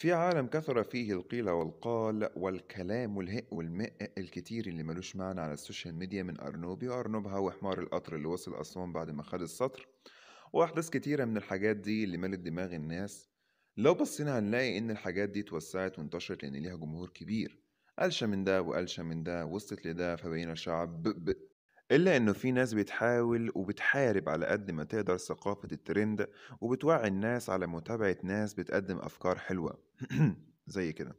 في عالم كثر فيه القيل والقال والكلام والهق والمق الكتير اللي ملوش معنى على السوشيال ميديا من أرنوبي وأرنوبها وحمار القطر اللي وصل أسوان بعد ما خد السطر وأحداث كتيرة من الحاجات دي اللي ملت دماغ الناس لو بصينا هنلاقي إن الحاجات دي اتوسعت وانتشرت لأن ليها جمهور كبير قلشة من ده وقلشة من ده وصلت لده فبقينا شعب ب ب إلا إنه في ناس بتحاول وبتحارب على قد ما تقدر ثقافة الترند وبتوعي الناس على متابعة ناس بتقدم أفكار حلوة زي كده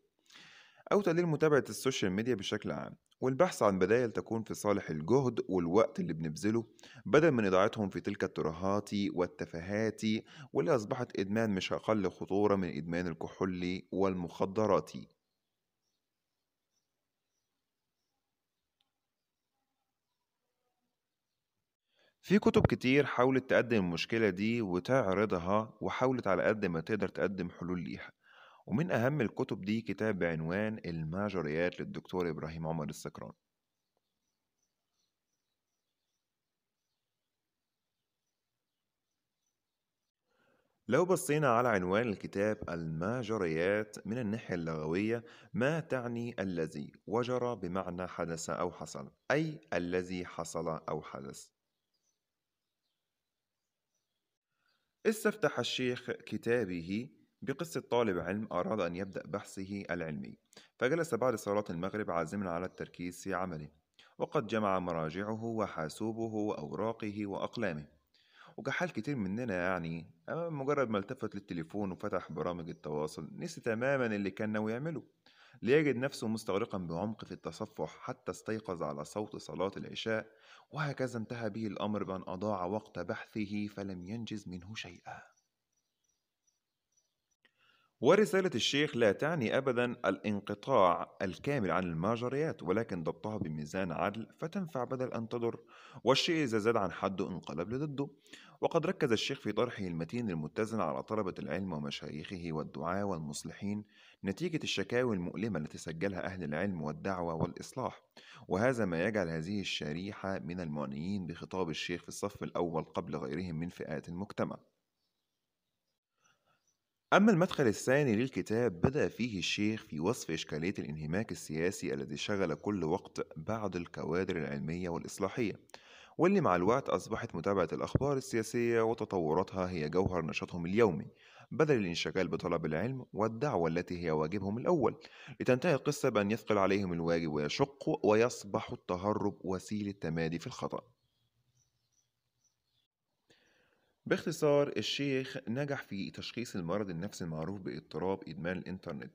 أو تقليل متابعة السوشيال ميديا بشكل عام والبحث عن بدائل تكون في صالح الجهد والوقت اللي بنبذله بدل من إضاعتهم في تلك الترهات والتفاهات واللي أصبحت إدمان مش أقل خطورة من إدمان الكحول والمخدرات في كتب كتير حاولت تقدم المشكلة دي وتعرضها وحاولت على قد ما تقدر تقدم حلول ليها ومن أهم الكتب دي كتاب بعنوان الماجوريات للدكتور إبراهيم عمر السكران لو بصينا على عنوان الكتاب الماجوريات من الناحية اللغوية ما تعني الذي وجرى بمعنى حدث أو حصل أي الذي حصل أو حدث استفتح الشيخ كتابه بقصة طالب علم أراد أن يبدأ بحثه العلمي فجلس بعد صلاة المغرب عازما على التركيز في عمله وقد جمع مراجعه وحاسوبه وأوراقه وأقلامه وكحال كتير مننا يعني مجرد ما التفت للتليفون وفتح برامج التواصل نسي تماما اللي كان ناوي يعمله ليجد نفسه مستغرقا بعمق في التصفح حتى استيقظ على صوت صلاة العشاء وهكذا انتهى به الأمر بأن أضاع وقت بحثه فلم ينجز منه شيئا ورسالة الشيخ لا تعني أبدا الانقطاع الكامل عن المجريات ولكن ضبطها بميزان عدل فتنفع بدل أن تضر والشيء إذا زاد عن حده انقلب لضده وقد ركز الشيخ في طرحه المتين المتزن على طلبة العلم ومشايخه والدعاة والمصلحين نتيجة الشكاوي المؤلمة التي سجلها أهل العلم والدعوة والإصلاح وهذا ما يجعل هذه الشريحة من المعنيين بخطاب الشيخ في الصف الأول قبل غيرهم من فئات المجتمع أما المدخل الثاني للكتاب بدأ فيه الشيخ في وصف إشكالية الانهماك السياسي الذي شغل كل وقت بعض الكوادر العلمية والإصلاحية واللي مع الوقت أصبحت متابعة الأخبار السياسية وتطوراتها هي جوهر نشاطهم اليومي بدل الانشغال بطلب العلم والدعوة التي هي واجبهم الأول لتنتهي القصة بأن يثقل عليهم الواجب ويشق ويصبح التهرب وسيلة تمادي في الخطأ باختصار الشيخ نجح في تشخيص المرض النفسي المعروف باضطراب إدمان الإنترنت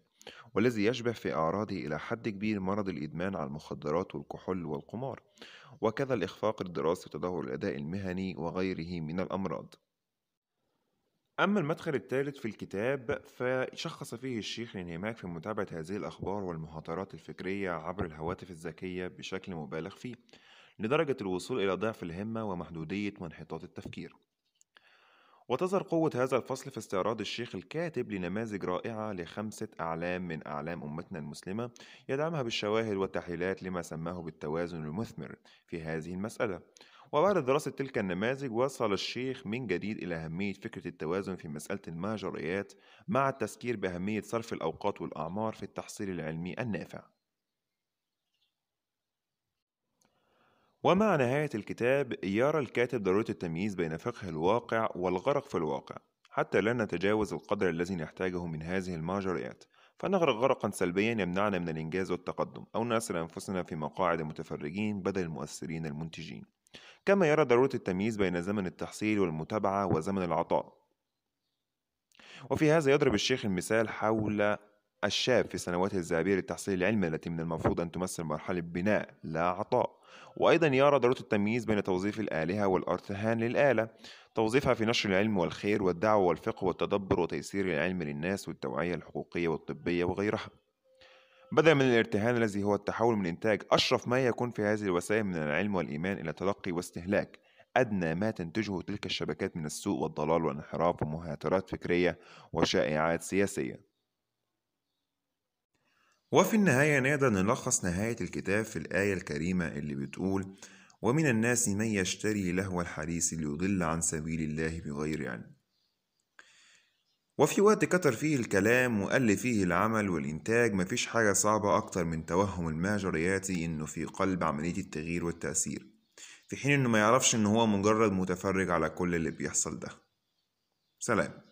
والذي يشبه في أعراضه إلى حد كبير مرض الإدمان على المخدرات والكحول والقمار وكذا الإخفاق الدراسي وتدهور الأداء المهني وغيره من الأمراض أما المدخل الثالث في الكتاب فشخص فيه الشيخ الانهماك في متابعة هذه الأخبار والمهاترات الفكرية عبر الهواتف الذكية بشكل مبالغ فيه لدرجة الوصول إلى ضعف الهمة ومحدودية وانحطاط التفكير وتظهر قوة هذا الفصل في استعراض الشيخ الكاتب لنماذج رائعة لخمسة أعلام من أعلام أمتنا المسلمة يدعمها بالشواهد والتحليلات لما سماه بالتوازن المثمر في هذه المسألة وبعد دراسة تلك النماذج وصل الشيخ من جديد إلى أهمية فكرة التوازن في مسألة المهجريات مع التذكير بأهمية صرف الأوقات والأعمار في التحصيل العلمي النافع ومع نهاية الكتاب يرى الكاتب ضرورة التمييز بين فقه الواقع والغرق في الواقع حتى لا نتجاوز القدر الذي نحتاجه من هذه المرجعيات فنغرق غرقا سلبيا يمنعنا من الإنجاز والتقدم أو نأسر أنفسنا في مقاعد المتفرجين بدل المؤثرين المنتجين كما يرى ضرورة التمييز بين زمن التحصيل والمتابعة وزمن العطاء وفي هذا يضرب الشيخ المثال حول الشاب في سنواته الذهبية للتحصيل العلمي التي من المفروض أن تمثل مرحلة بناء لا عطاء وأيضا يرى ضرورة التمييز بين توظيف الآلهة والأرتهان للآلة توظيفها في نشر العلم والخير والدعوة والفقه والتدبر وتيسير العلم للناس والتوعية الحقوقية والطبية وغيرها بدلا من الارتهان الذي هو التحول من إنتاج أشرف ما يكون في هذه الوسائل من العلم والإيمان إلى تلقي واستهلاك أدنى ما تنتجه تلك الشبكات من السوء والضلال والانحراف ومهاترات فكرية وشائعات سياسية وفي النهاية نقدر نلخص نهاية الكتاب في الآية الكريمة اللي بتقول ومن الناس من يشتري لهو الحديث ليضل عن سبيل الله بغير علم وفي وقت كتر فيه الكلام وقل فيه العمل والإنتاج مفيش حاجة صعبة أكتر من توهم الماجرياتي إنه في قلب عملية التغيير والتأثير في حين إنه ما يعرفش إنه هو مجرد متفرج على كل اللي بيحصل ده سلام